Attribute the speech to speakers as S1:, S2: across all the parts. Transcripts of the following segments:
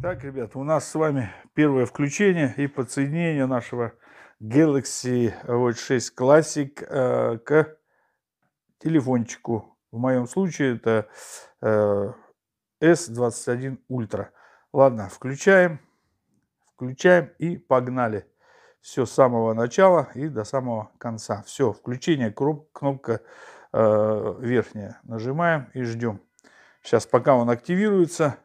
S1: Так, ребята, у нас с вами первое включение и подсоединение нашего Galaxy Watch 6 Classic э, к телефончику. В моем случае это э, S21 Ultra. Ладно, включаем, включаем и погнали. Все с самого начала и до самого конца. Все, включение, кнопка э, верхняя. Нажимаем и ждем. Сейчас пока он активируется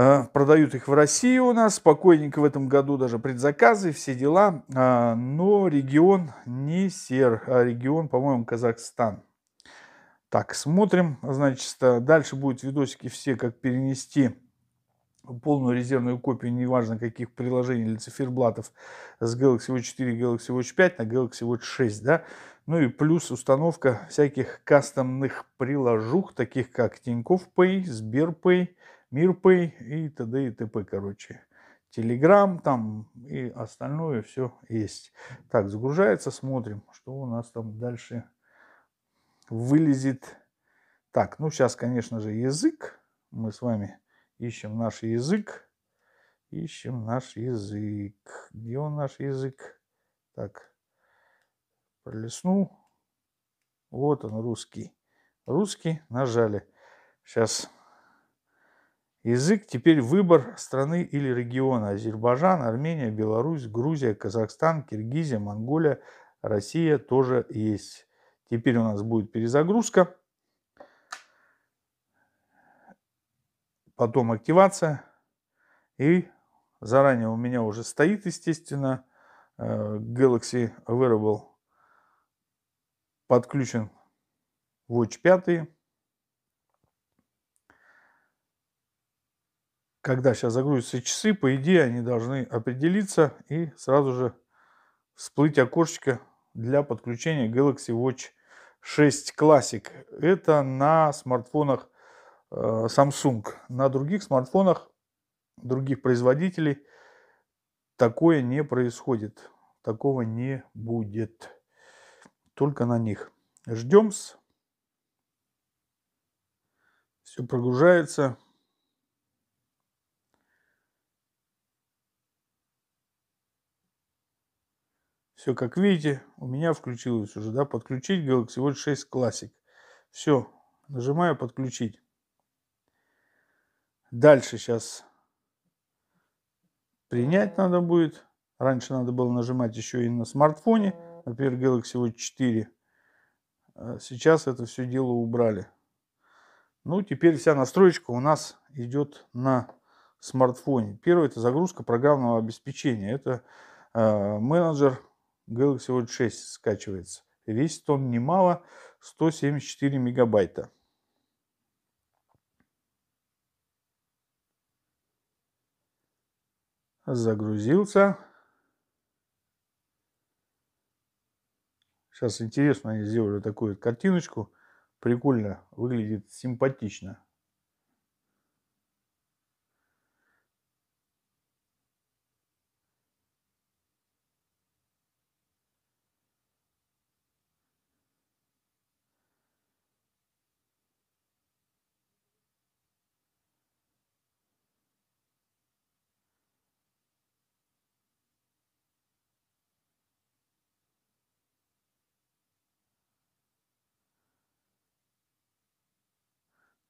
S1: Э, продают их в России у нас, спокойненько в этом году даже предзаказы, все дела. А, но регион не сер, а регион, по-моему, Казахстан. Так, смотрим. Значит, э, дальше будут видосики все, как перенести полную резервную копию, неважно каких приложений или циферблатов, с Galaxy Watch 4 Galaxy Watch 5 на Galaxy Watch 6, да, ну и плюс установка всяких кастомных приложух, таких как Тинькофф Pay, Сбер Pay. Мирпэй и т.д. и т.п. Короче, Телеграм там и остальное все есть. Так, загружается, смотрим, что у нас там дальше вылезет. Так, ну сейчас, конечно же, язык. Мы с вами ищем наш язык. Ищем наш язык. Где он наш язык? Так, пролеснул. Вот он, русский. Русский нажали. Сейчас Язык теперь выбор страны или региона. Азербайджан, Армения, Беларусь, Грузия, Казахстан, Киргизия, Монголия, Россия тоже есть. Теперь у нас будет перезагрузка. Потом активация. И заранее у меня уже стоит, естественно, э, Galaxy Wearable подключен Watch 5. когда сейчас загрузятся часы, по идее они должны определиться и сразу же всплыть окошечко для подключения Galaxy Watch 6 Classic. Это на смартфонах э, Samsung. На других смартфонах других производителей такое не происходит. Такого не будет. Только на них. Ждем. -с. Все прогружается. Все, как видите, у меня включилось уже, да, подключить Galaxy Watch 6 Classic. Все, нажимаю подключить. Дальше сейчас принять надо будет. Раньше надо было нажимать еще и на смартфоне, например, Galaxy Watch 4. А сейчас это все дело убрали. Ну, теперь вся настройка у нас идет на смартфоне. Первое – это загрузка программного обеспечения. Это э, менеджер Galaxy Watch 6 скачивается. Весит он немало, 174 мегабайта. Загрузился. Сейчас интересно, они сделали такую картиночку. Прикольно, выглядит симпатично.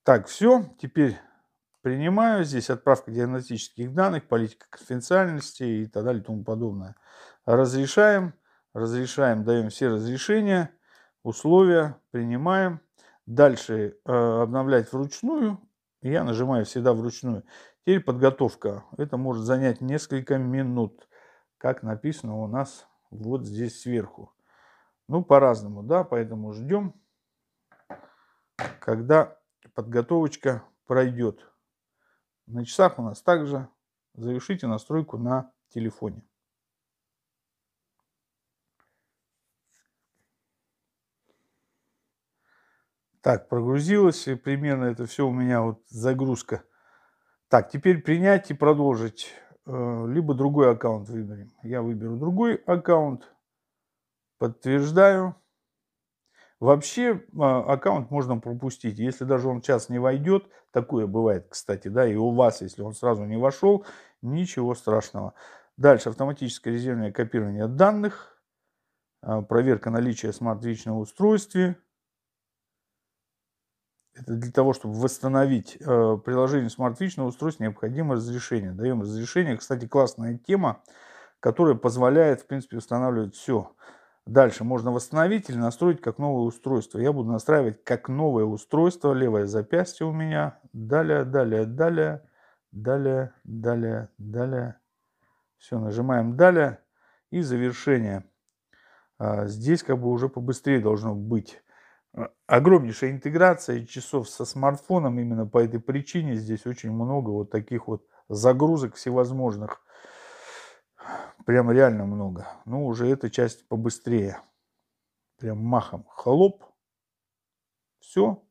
S1: Так, все. Теперь принимаю здесь отправка диагностических данных, политика конфиденциальности и так далее и тому подобное. Разрешаем, разрешаем, даем все разрешения, условия, принимаем. Дальше э, обновлять вручную. Я нажимаю всегда вручную. Теперь подготовка. Это может занять несколько минут, как написано у нас вот здесь сверху. Ну, по-разному, да, поэтому ждем, когда подготовочка пройдет. На часах у нас также завершите настройку на телефоне. Так, прогрузилось. примерно это все у меня вот загрузка. Так, теперь принять и продолжить. Э, либо другой аккаунт выберем. Я выберу другой аккаунт. Подтверждаю. Вообще а, аккаунт можно пропустить. Если даже он сейчас не войдет, такое бывает, кстати, да, и у вас, если он сразу не вошел, ничего страшного. Дальше автоматическое резервное копирование данных, а, проверка наличия смарт-вич на Это для того, чтобы восстановить а, приложение смарт-вич на устройстве, необходимо разрешение. Даем разрешение. Кстати, классная тема, которая позволяет, в принципе, устанавливать все. Дальше можно восстановить или настроить как новое устройство. Я буду настраивать как новое устройство. Левое запястье у меня. Далее, далее, далее, далее, далее, далее. Все, нажимаем далее. И завершение. А, здесь как бы уже побыстрее должно быть. А, огромнейшая интеграция часов со смартфоном. Именно по этой причине здесь очень много вот таких вот загрузок всевозможных прям реально много. Ну, уже эта часть побыстрее. Прям махом. Холоп. Все.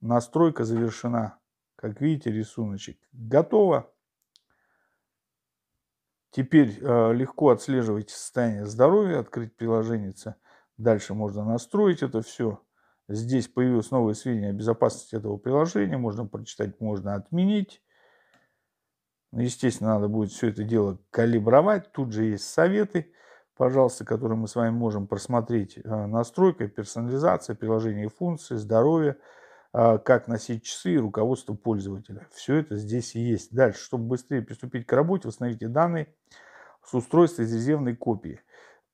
S1: Настройка завершена. Как видите, рисуночек готово. Теперь э, легко отслеживать состояние здоровья, открыть приложение. Дальше можно настроить это все. Здесь появилось новое сведения о безопасности этого приложения. Можно прочитать, можно отменить. Ну, естественно, надо будет все это дело калибровать. Тут же есть советы, пожалуйста, которые мы с вами можем просмотреть. Э, настройка, персонализация, приложение функций, здоровье, э, как носить часы и руководство пользователя. Все это здесь есть. Дальше, чтобы быстрее приступить к работе, восстановите данные с устройства из резервной копии.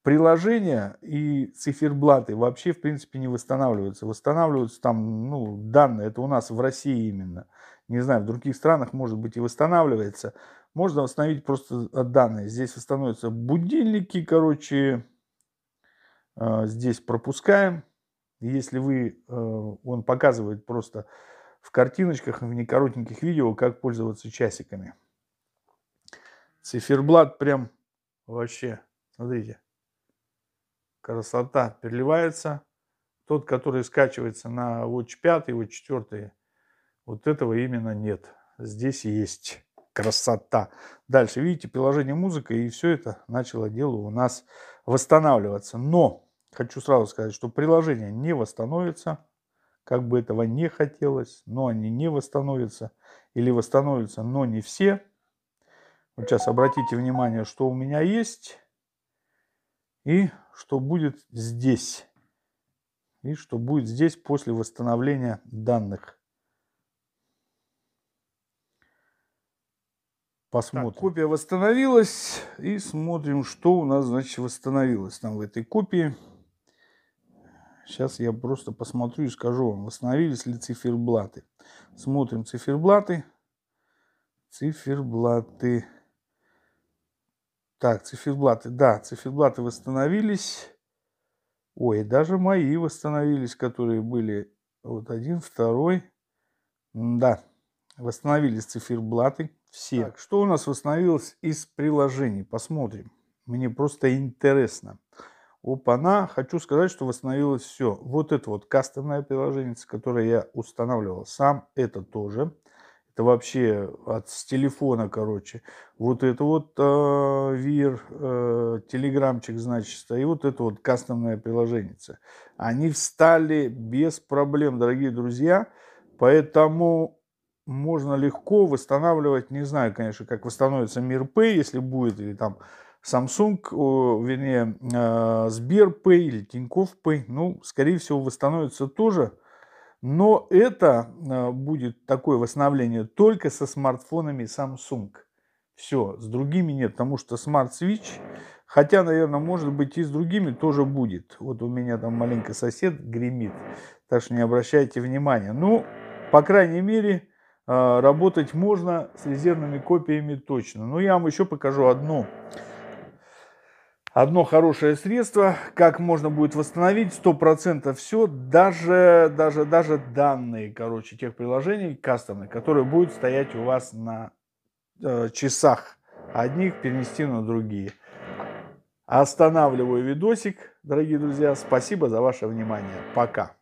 S1: Приложения и циферблаты вообще, в принципе, не восстанавливаются. Восстанавливаются там, ну, данные, это у нас в России именно – не знаю, в других странах, может быть, и восстанавливается. Можно восстановить просто э, данные. Здесь восстановятся будильники, короче, э, здесь пропускаем. Если вы, э, он показывает просто в картиночках, в некоротеньких видео, как пользоваться часиками. Циферблат прям вообще, смотрите, красота переливается. Тот, который скачивается на Watch 5, Watch 4, вот этого именно нет. Здесь есть красота. Дальше, видите, приложение музыка, и все это начало дело у нас восстанавливаться. Но хочу сразу сказать, что приложение не восстановится, как бы этого не хотелось, но они не восстановятся или восстановятся, но не все. Вот сейчас обратите внимание, что у меня есть и что будет здесь. И что будет здесь после восстановления данных. Посмотрим. Так, копия восстановилась. И смотрим, что у нас, значит, восстановилось там в этой копии. Сейчас я просто посмотрю и скажу вам, восстановились ли циферблаты. Смотрим циферблаты. Циферблаты. Так, циферблаты. Да, циферблаты восстановились. Ой, даже мои восстановились, которые были. Вот один, второй. Да, восстановились циферблаты все. Так, что у нас восстановилось из приложений? Посмотрим. Мне просто интересно. Опа-на, хочу сказать, что восстановилось все. Вот это вот кастомное приложение, которое я устанавливал сам, это тоже. Это вообще от с телефона, короче. Вот это вот э, Vir, э, телеграмчик, значит, и вот это вот кастомное приложение. Они встали без проблем, дорогие друзья. Поэтому можно легко восстанавливать, не знаю, конечно, как восстановится Мир Pay, если будет, или там Samsung, вернее, э, Сбер Pay или Тинькофф Pay, ну, скорее всего, восстановится тоже, но это э, будет такое восстановление только со смартфонами Samsung. Все, с другими нет, потому что Smart Switch, хотя, наверное, может быть и с другими тоже будет. Вот у меня там маленький сосед гремит, так что не обращайте внимания. Ну, по крайней мере, а, работать можно с резервными копиями точно. Но я вам еще покажу одну, одно хорошее средство, как можно будет восстановить 100% все, даже, даже, даже данные, короче, тех приложений кастомных, которые будут стоять у вас на э, часах одних, перенести на другие. Останавливаю видосик, дорогие друзья. Спасибо за ваше внимание. Пока.